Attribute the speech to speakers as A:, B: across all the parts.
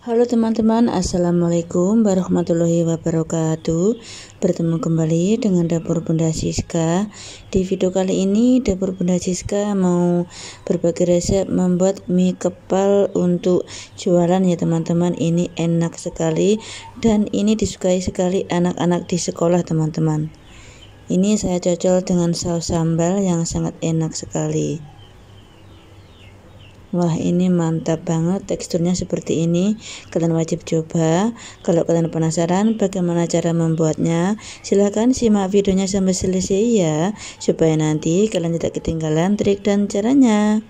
A: Halo teman-teman, Assalamualaikum warahmatullahi wabarakatuh Bertemu kembali dengan Dapur Bunda Siska Di video kali ini Dapur Bunda Siska mau berbagi resep membuat mie kepal untuk jualan ya teman-teman Ini enak sekali dan ini disukai sekali anak-anak di sekolah teman-teman Ini saya cocol dengan saus sambal yang sangat enak sekali Wah ini mantap banget teksturnya seperti ini Kalian wajib coba Kalau kalian penasaran bagaimana cara membuatnya Silahkan simak videonya sampai selesai ya Supaya nanti kalian tidak ketinggalan trik dan caranya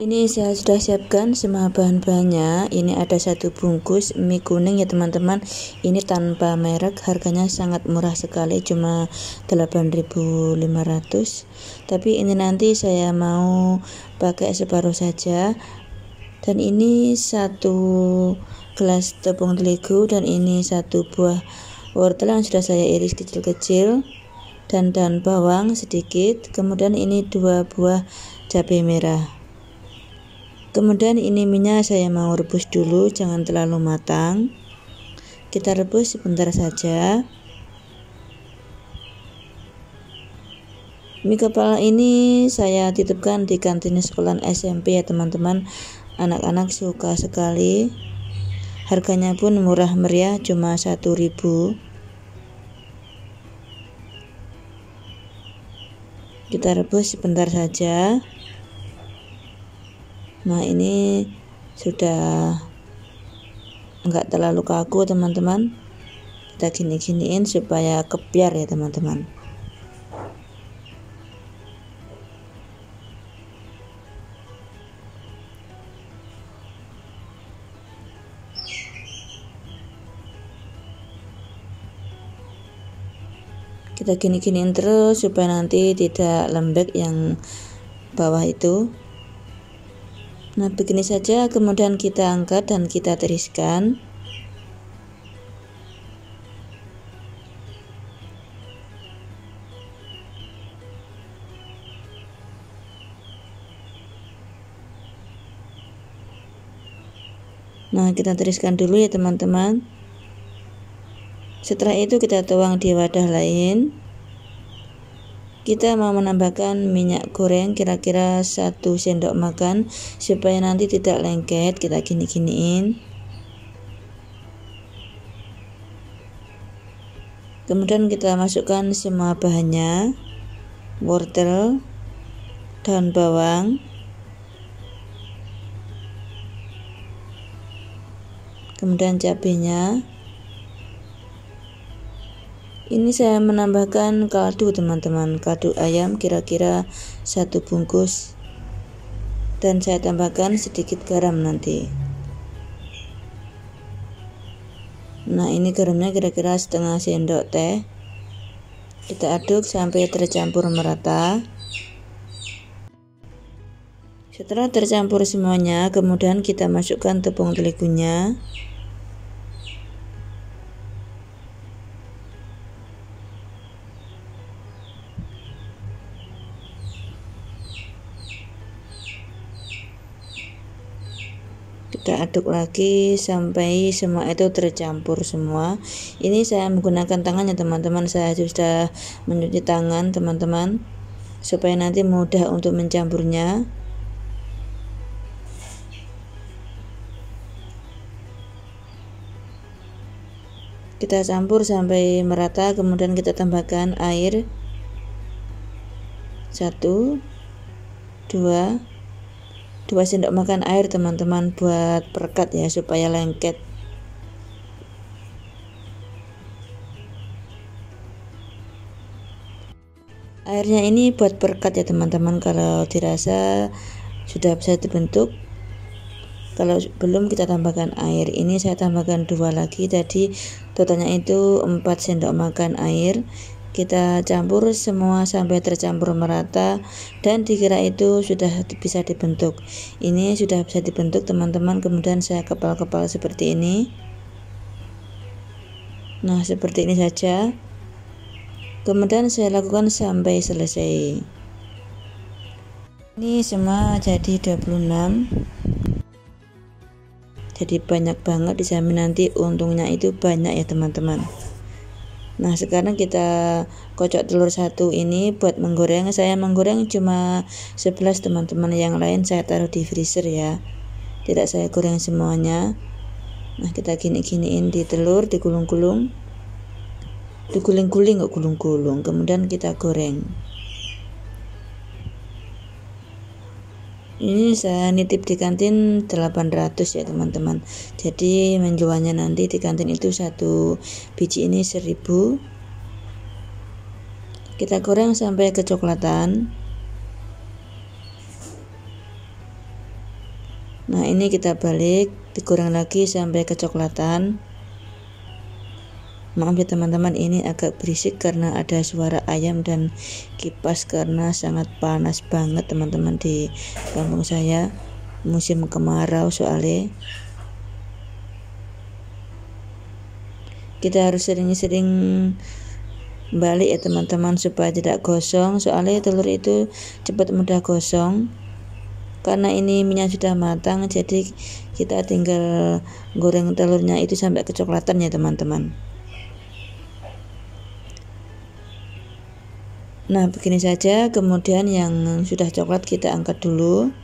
A: Ini saya sudah siapkan semua bahan-bahannya. Ini ada satu bungkus mie kuning ya teman-teman. Ini tanpa merek, harganya sangat murah sekali, cuma 8.500. Tapi ini nanti saya mau pakai separuh saja. Dan ini satu gelas tepung terigu dan ini satu buah wortel yang sudah saya iris kecil-kecil dan daun bawang sedikit. Kemudian ini dua buah cabai merah kemudian ini minyak saya mau rebus dulu jangan terlalu matang kita rebus sebentar saja mie kepala ini saya titipkan di kantin sekolah SMP ya teman-teman anak-anak suka sekali harganya pun murah meriah cuma satu ribu kita rebus sebentar saja nah ini sudah enggak terlalu kaku teman-teman kita gini-giniin supaya kebiar ya teman-teman kita gini-giniin terus supaya nanti tidak lembek yang bawah itu Nah, begini saja kemudian kita angkat dan kita tiriskan. Nah, kita tiriskan dulu ya teman-teman. Setelah itu kita tuang di wadah lain kita mau menambahkan minyak goreng kira-kira satu sendok makan supaya nanti tidak lengket kita gini-giniin kemudian kita masukkan semua bahannya wortel daun bawang kemudian cabenya ini saya menambahkan kaldu teman-teman kaldu ayam kira-kira satu bungkus dan saya tambahkan sedikit garam nanti nah ini garamnya kira-kira setengah sendok teh kita aduk sampai tercampur merata setelah tercampur semuanya kemudian kita masukkan tepung teligunya kita aduk lagi sampai semua itu tercampur semua ini saya menggunakan tangannya teman-teman saya sudah mencuci tangan teman-teman supaya nanti mudah untuk mencampurnya kita campur sampai merata kemudian kita tambahkan air satu, dua. 2 sendok makan air teman-teman buat perekat ya supaya lengket airnya ini buat perekat ya teman-teman kalau dirasa sudah bisa dibentuk kalau belum kita tambahkan air ini saya tambahkan dua lagi tadi totalnya itu 4 sendok makan air kita campur semua sampai tercampur merata dan dikira itu sudah bisa dibentuk ini sudah bisa dibentuk teman-teman kemudian saya kepal-kepal seperti ini nah seperti ini saja kemudian saya lakukan sampai selesai ini semua jadi 26 jadi banyak banget di nanti untungnya itu banyak ya teman-teman Nah sekarang kita kocok telur satu ini buat menggoreng saya menggoreng cuma 11 teman-teman yang lain saya taruh di freezer ya tidak saya goreng semuanya nah kita gini-giniin di telur digulung-gulung diguling-guling nggak gulung-gulung kemudian kita goreng ini saya nitip di kantin 800 ya teman-teman jadi menjualnya nanti di kantin itu satu biji ini 1000 kita goreng sampai kecoklatan nah ini kita balik digoreng lagi sampai kecoklatan Maaf ya teman-teman ini agak berisik karena ada suara ayam dan kipas karena sangat panas banget teman-teman di kampung saya musim kemarau soalnya kita harus sering-sering balik ya teman-teman supaya tidak gosong soalnya telur itu cepat mudah gosong karena ini minyak sudah matang jadi kita tinggal goreng telurnya itu sampai kecoklatan ya teman-teman Nah, begini saja. Kemudian yang sudah coklat kita angkat dulu.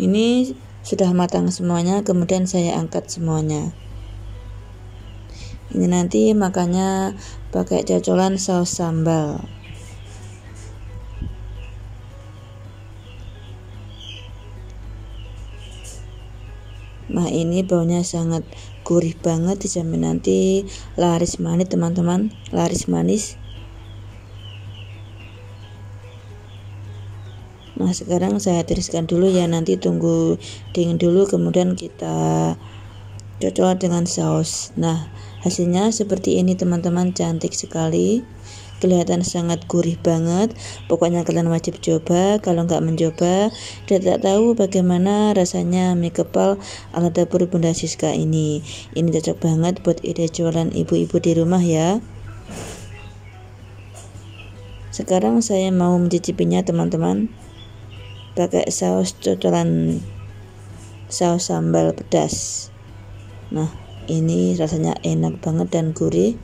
A: Ini sudah matang semuanya, kemudian saya angkat semuanya. Ini nanti makanya pakai cocolan saus sambal. Nah, ini baunya sangat gurih banget dijamin nanti laris manis teman-teman laris manis nah sekarang saya tiriskan dulu ya nanti tunggu dingin dulu kemudian kita cocok dengan saus nah hasilnya seperti ini teman-teman cantik sekali kelihatan sangat gurih banget pokoknya kalian wajib coba kalau nggak mencoba dan tidak tahu bagaimana rasanya mie kepal ala dapur Bunda Siska ini ini cocok banget buat ide jualan ibu-ibu di rumah ya sekarang saya mau mencicipinya teman-teman pakai saus cocolan saus sambal pedas nah ini rasanya enak banget dan gurih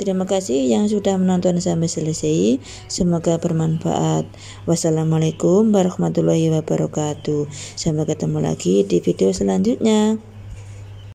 A: Terima kasih yang sudah menonton sampai selesai. Semoga bermanfaat. Wassalamualaikum warahmatullahi wabarakatuh. Sampai ketemu lagi di video selanjutnya.